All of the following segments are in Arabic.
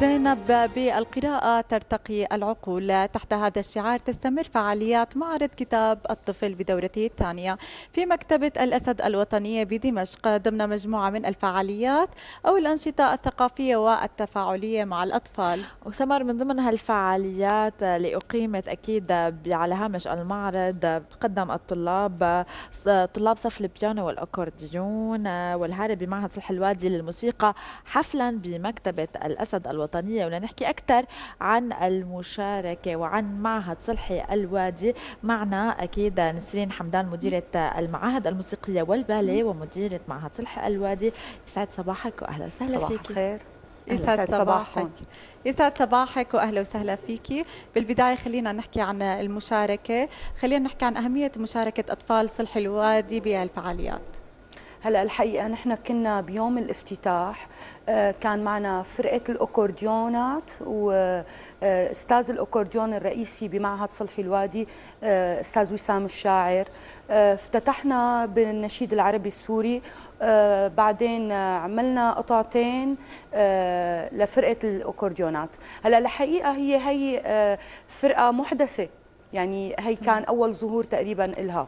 زينب بالقراءة ترتقي العقول تحت هذا الشعار تستمر فعاليات معرض كتاب الطفل بدورته الثانية في مكتبة الأسد الوطنية بدمشق ضمن مجموعة من الفعاليات أو الأنشطة الثقافية والتفاعلية مع الأطفال وثمر من ضمن هالفعاليات اللي أقيمت أكيد على هامش المعرض قدم الطلاب طلاب صف البيانو والأكورديون والهارب بمعهد صلح الوادي للموسيقى حفلا بمكتبة الأسد الوطنية الوطنية ولنحكي أكثر عن المشاركة وعن معهد صلحي الوادي معنا أكيد نسرين حمدان مديرة المعاهد الموسيقية والباليه ومديرة معهد صلحي الوادي يسعد صباحك وأهلا وسهلا فيك صباح الخير يسعد صباحك يسعد صباحك واهلا وسهلا فيكي بالبدايه خلينا نحكي عن المشاركه خلينا نحكي عن اهميه مشاركه اطفال صلح الوادي بهالفعاليات هلا الحقيقه نحن كنا بيوم الافتتاح آه، كان معنا فرقه الاكورديونات واستاذ آه، الاكورديون الرئيسي بمعهد صلحي الوادي آه، استاذ وسام الشاعر افتتحنا بالنشيد العربي السوري بعدين عملنا قطعتين لفرقه الاكورديونات هلا الحقيقه هي هي فرقه محدثه يعني هي كان اول ظهور تقريبا لها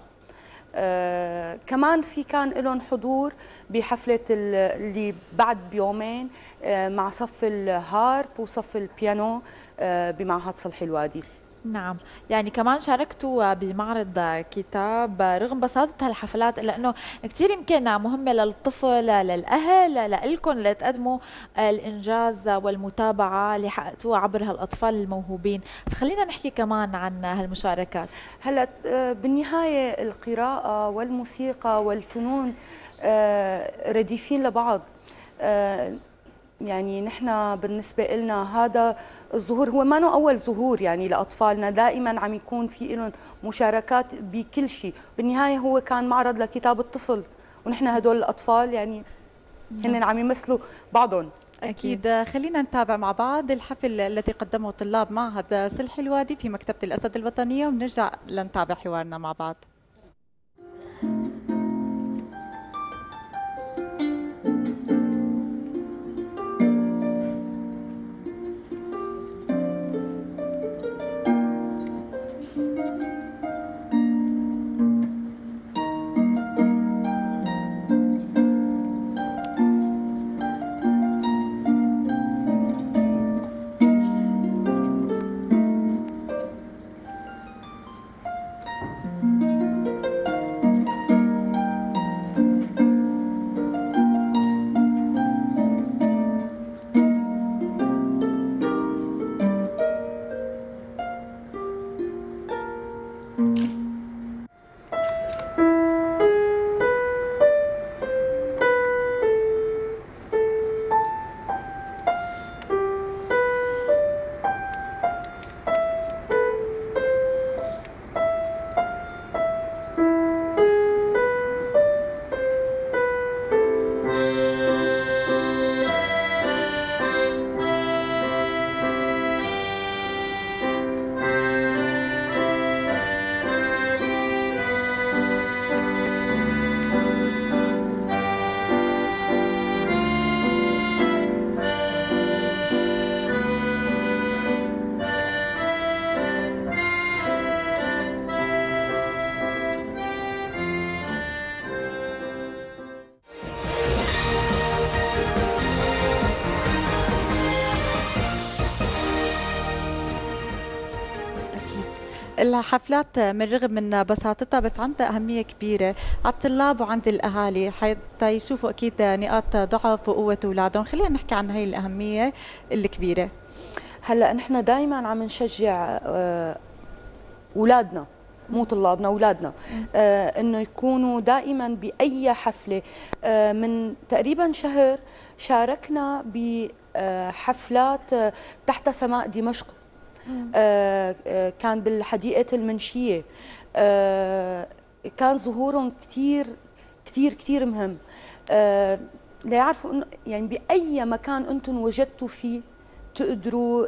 كمان في كان لهم حضور بحفلة اللي بعد بيومين آه، مع صف الهارب وصف البيانو آه، بمعهد صلحي الوادي نعم يعني كمان شاركتوا بمعرض كتاب رغم بساطة هالحفلات إلا أنه كتير يمكن مهمة للطفل للأهل لإلكم لتقدموا الإنجاز والمتابعة اللي حققتوها عبر هالأطفال الموهوبين فخلينا نحكي كمان عن هالمشاركات هلا آه، بالنهاية القراءة والموسيقى والفنون آه، رديفين لبعض آه، يعني نحن بالنسبة لنا هذا الظهور هو ما أول ظهور يعني لأطفالنا دائما عم يكون في لهم مشاركات بكل شيء بالنهاية هو كان معرض لكتاب الطفل ونحن هدول الأطفال يعني هن نعم. عم يمثلوا بعضهم أكيد خلينا نتابع مع بعض الحفل الذي قدمه طلاب معهد صلح الوادي في مكتبة الأسد الوطنية ونرجع لنتابع حوارنا مع بعض الحفلات من رغم من بساطتها بس عندها أهمية كبيرة على الطلاب وعند الأهالي حتى يشوفوا أكيد نقاط ضعف وقوة أولادهم خلينا نحكي عن هاي الأهمية الكبيرة هلا نحن دائما عم نشجع آه، اولادنا مو طلابنا اولادنا آه انه يكونوا دائما باي حفله آه من تقريبا شهر شاركنا بحفلات آه، تحت سماء دمشق آه، آه، كان بالحديقة المنشية آه، كان ظهورهم كثير كثير كثير مهم ليعرفوا انه يعني باي مكان انتم وجدتوا فيه تقدروا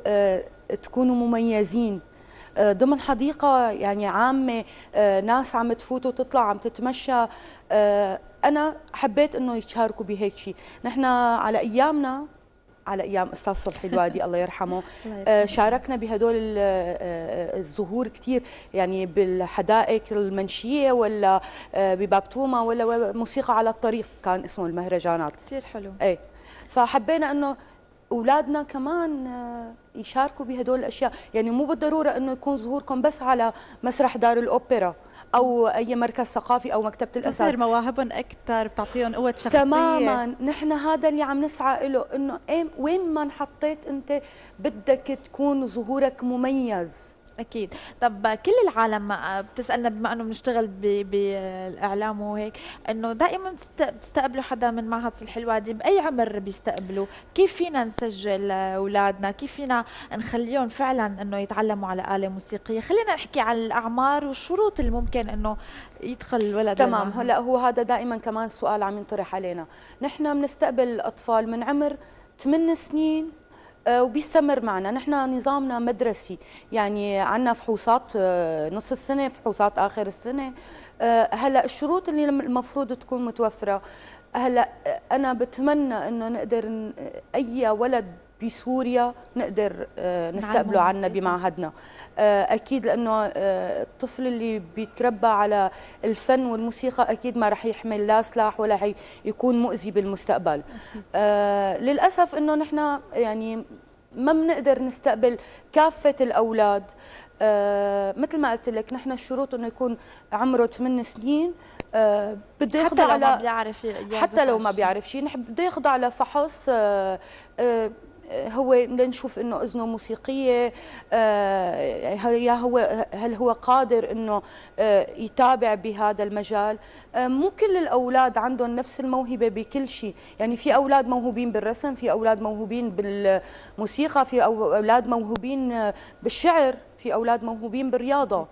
تكونوا مميزين ضمن حديقه يعني عامه ناس عم تفوت وتطلع عم تتمشى انا حبيت انه يتشاركوا بهيك شيء نحن على ايامنا على ايام استاذ صبحي الوادي الله يرحمه آه، شاركنا بهدول الزهور آه، آه، كثير يعني بالحدائق المنشيه ولا بباب توما ولا موسيقى على الطريق كان اسمه المهرجانات كثير حلو اي فحبينا انه اولادنا كمان يشاركوا بهدول الاشياء يعني مو بالضروره انه يكون ظهوركم بس على مسرح دار الاوبرا او اي مركز ثقافي او مكتبه الاسد تظهر مواهبهم اكثر بتعطيهم قوه شخصيه تماما نحن هذا اللي عم نسعى له انه إيه، وين ما انحطيت انت بدك تكون ظهورك مميز اكيد طب كل العالم بتسالنا بما انه بنشتغل بالاعلام وهيك انه دائما بتستقبلوا حدا من معهد صلح الوادي باي عمر بيستقبلوا كيف فينا نسجل اولادنا كيف فينا نخليهم فعلا انه يتعلموا على اله موسيقيه خلينا نحكي عن الاعمار والشروط اللي ممكن انه يدخل الولد تمام هلا هو هذا دائما كمان سؤال عم ينطرح علينا نحن بنستقبل الاطفال من عمر 8 سنين آه، وبيستمر معنا نحن نظامنا مدرسي يعني عندنا فحوصات آه، نص السنه فحوصات اخر السنه آه، هلا الشروط اللي المفروض تكون متوفره هلا انا بتمنى انه نقدر اي ولد بسوريا نقدر آه، نستقبله عنا بمعهدنا آه، اكيد لانه آه، الطفل اللي بيتربى على الفن والموسيقى اكيد ما راح يحمل لا سلاح ولا يكون مؤذي بالمستقبل للاسف انه نحن يعني ما بنقدر نستقبل كافة الأولاد آه مثل ما قلت لك نحن الشروط انه يكون عمره 8 سنين آه بده يخضع على حتى لو ما بيعرف حتى لو ما بيعرف شيء نحب بده يخضع لفحص آه آه آه، هو لنشوف انه اذنه موسيقيه آه، يا هو هل هو قادر انه آه، يتابع بهذا المجال مو كل الاولاد عندهم نفس الموهبه بكل شيء يعني في اولاد موهوبين بالرسم في اولاد موهوبين بالموسيقى في اولاد موهوبين بالشعر في اولاد موهوبين بالرياضه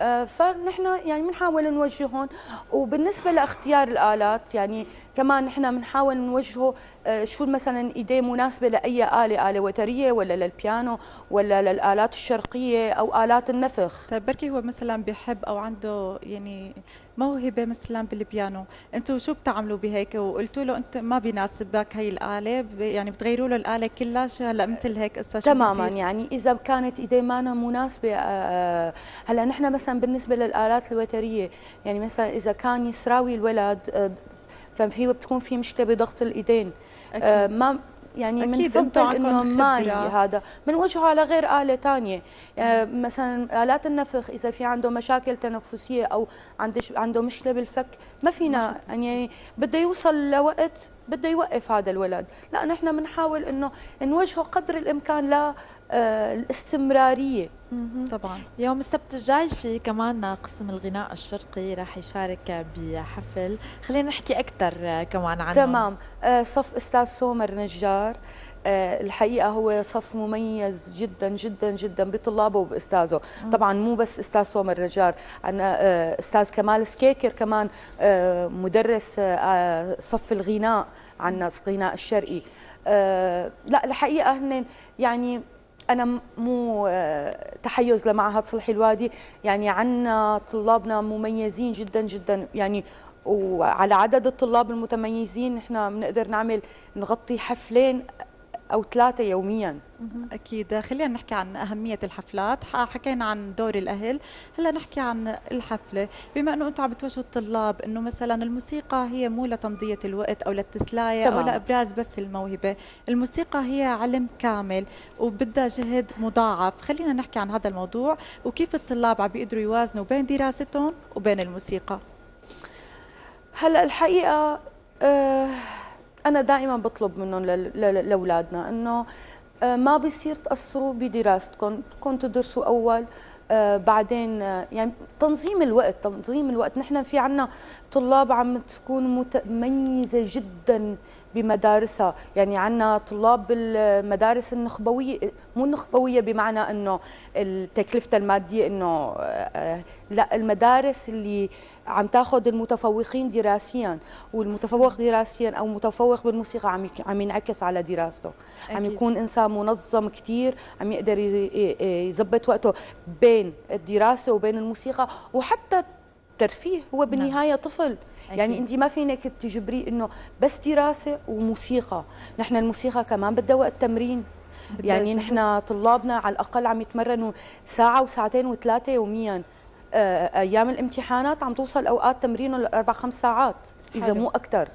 آه، فنحن يعني بنحاول نوجههم وبالنسبه لاختيار الالات يعني كمان نحن بنحاول نوجهه آه، شو مثلا ايديه مناسبه لاي اله اله وتريه ولا للبيانو ولا للالات الشرقيه او الات النفخ طيب بركي هو مثلا بيحب او عنده يعني موهبه مثلا بالبيانو انتم شو بتعملوا بهيك وقلتوا له انت ما بيناسبك هي الاله يعني بتغيروا له الاله كلها شو هلا مثل هيك قصه تماما يعني اذا كانت ايديه ما مناسبه آه، آه، هلا نحن مثلا بالنسبه للالات الوتريه يعني مثلا اذا كان يسراوي الولد آه، ففي بتكون في مشكله بضغط الايدين أكيد. ما يعني من فضل انه مالي هذا من وجهه على غير اله ثانيه آه مثلا الات النفخ اذا في عنده مشاكل تنفسيه او عنده عنده مشكله بالفك ما فينا يعني بده يوصل لوقت بده يوقف هذا الولد لا نحن بنحاول انه نوجهه قدر الامكان لا آه، الاستمراريه طبعا يوم السبت الجاي في كمان قسم الغناء الشرقي راح يشارك بحفل خلينا نحكي اكثر آه، كمان عنه تمام آه، صف استاذ سومر نجار الحقيقه هو صف مميز جدا جدا جدا بطلابه وباستاذه طبعا مو بس استاذ سومر نجار عنا استاذ كمال سكيكر كمان مدرس صف الغناء عنا الغناء الشرقي لا الحقيقه هن يعني انا مو آه، تحيز لمعهد صلح الوادي يعني عندنا طلابنا مميزين جدا جدا يعني وعلى عدد الطلاب المتميزين نحن بنقدر نعمل نغطي حفلين او ثلاثه يوميا اكيد خلينا نحكي عن اهميه الحفلات حكينا عن دور الاهل هلا نحكي عن الحفله بما انه انتم عم بتواجهوا الطلاب انه مثلا الموسيقى هي مو لتمضيه الوقت او للتسلايه او لابراز بس الموهبه الموسيقى هي علم كامل وبدها جهد مضاعف خلينا نحكي عن هذا الموضوع وكيف الطلاب عم بيقدروا يوازنوا بين دراستهم وبين الموسيقى هلا الحقيقه آه انا دائما بطلب منهم لاولادنا انه آه، ما بيصير تاثروا بدراستكم بدكم تدرسوا اول آه، بعدين آه، يعني تنظيم الوقت تنظيم الوقت نحن في عنا طلاب عم تكون متميزة جدا بمدارسها يعني عنا طلاب بالمدارس النخبوية مو النخبوية بمعنى أنه التكلفة المادية أنه لا المدارس اللي عم تاخذ المتفوقين دراسيا والمتفوق دراسيا او متفوق بالموسيقى عم عم ينعكس على دراسته أكيد. عم يكون انسان منظم كثير عم يقدر يظبط وقته بين الدراسه وبين الموسيقى وحتى الترفيه هو نعم. بالنهايه نعم. طفل يعني أكيد. يعني انت ما فينك تجبريه انه بس دراسه وموسيقى نحن الموسيقى كمان بدها وقت تمرين يعني نحن طلابنا على الاقل عم يتمرنوا ساعه وساعتين وثلاثه يوميا آه، ايام الامتحانات عم توصل اوقات تمرينه لاربع خمس ساعات اذا مو اكثر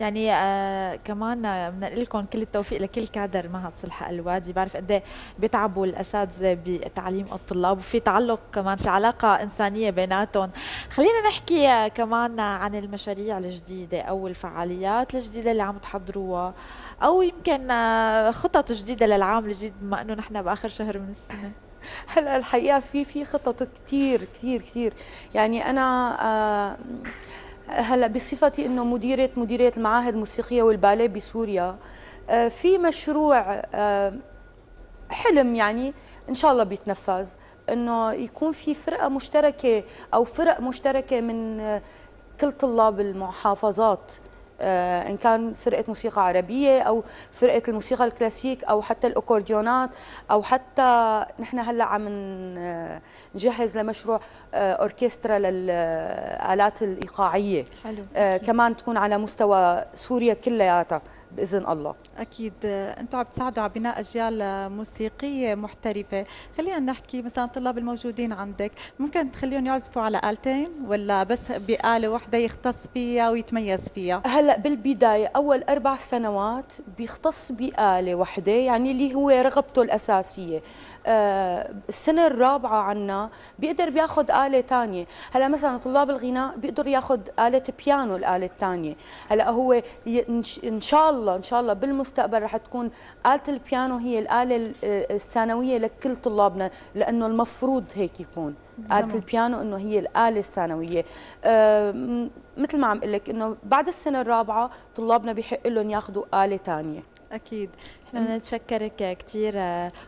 يعني آه كمان آه، بنقول لكم كل التوفيق لكل كادر معهد صلح الوادي بعرف قد إيه بيتعبوا الاساتذه بتعليم الطلاب وفي تعلق كمان في علاقه انسانيه بيناتهم خلينا نحكي آه، كمان عن المشاريع الجديده او الفعاليات الجديده اللي عم تحضروها او يمكن خطط جديده للعام الجديد بما انه نحن باخر شهر من السنه هلا الحقيقه في في خطط كثير كثير كثير يعني انا آه، هلا بصفتي انه مديره مديريه المعاهد الموسيقيه والباليه بسوريا آه، في مشروع آه، حلم يعني ان شاء الله بيتنفذ انه يكون في فرقه مشتركه او فرق مشتركه من كل طلاب المحافظات آه، ان كان فرقه موسيقى عربيه او فرقه الموسيقى الكلاسيك او حتى الاكورديونات او حتى نحن هلا عم آه، نجهز لمشروع آه، اوركسترا للالات الايقاعيه حلو. كمان تكون على مستوى سوريا كلياتها باذن الله اكيد انتم عم تساعدوا على بناء اجيال موسيقيه محترفه خلينا نحكي مثلا الطلاب الموجودين عندك ممكن تخليهم يعزفوا على آلتين ولا بس بآلة واحدة يختص فيها ويتميز فيها هلا بالبداية أول أربع سنوات بيختص بآلة واحدة يعني اللي هو رغبته الأساسية آه، السنة الرابعة عنا بيقدر بياخذ آلة ثانيه هلا مثلا طلاب الغناء بيقدر ياخذ آلة بيانو الآلة الثانيه هلا هو إن شاء الله الله ان شاء الله بالمستقبل رح تكون آلة البيانو هي الآلة الثانوية لكل طلابنا لأنه المفروض هيك يكون آلة البيانو انه هي الآلة الثانوية مثل ما عم اقول لك انه بعد السنة الرابعة طلابنا بحق لهم ياخذوا آلة ثانية اكيد احنا بدنا نتشكرك كثير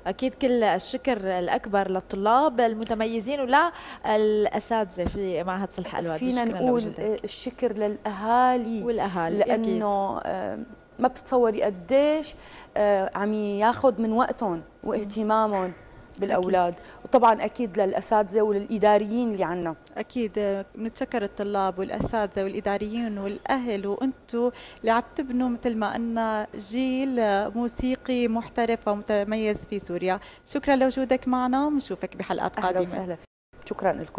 اكيد كل الشكر الاكبر للطلاب المتميزين ولا الاساتذه في معهد صلح الوادي فينا نقول الشكر للاهالي والاهالي لانه أكيد. ما بتتصوري قديش آه، عم ياخذ من وقتهم واهتمامهم بالاولاد أكيد. وطبعا اكيد للاساتذه وللاداريين اللي عنا اكيد آه، بنتشكر الطلاب والاساتذه والاداريين والاهل وانتم اللي عم تبنوا مثل ما قلنا جيل آه، موسيقي محترف ومتميز في سوريا شكرا لوجودك معنا ونشوفك بحلقات قادمه اهلا وسهلا شكرا لكم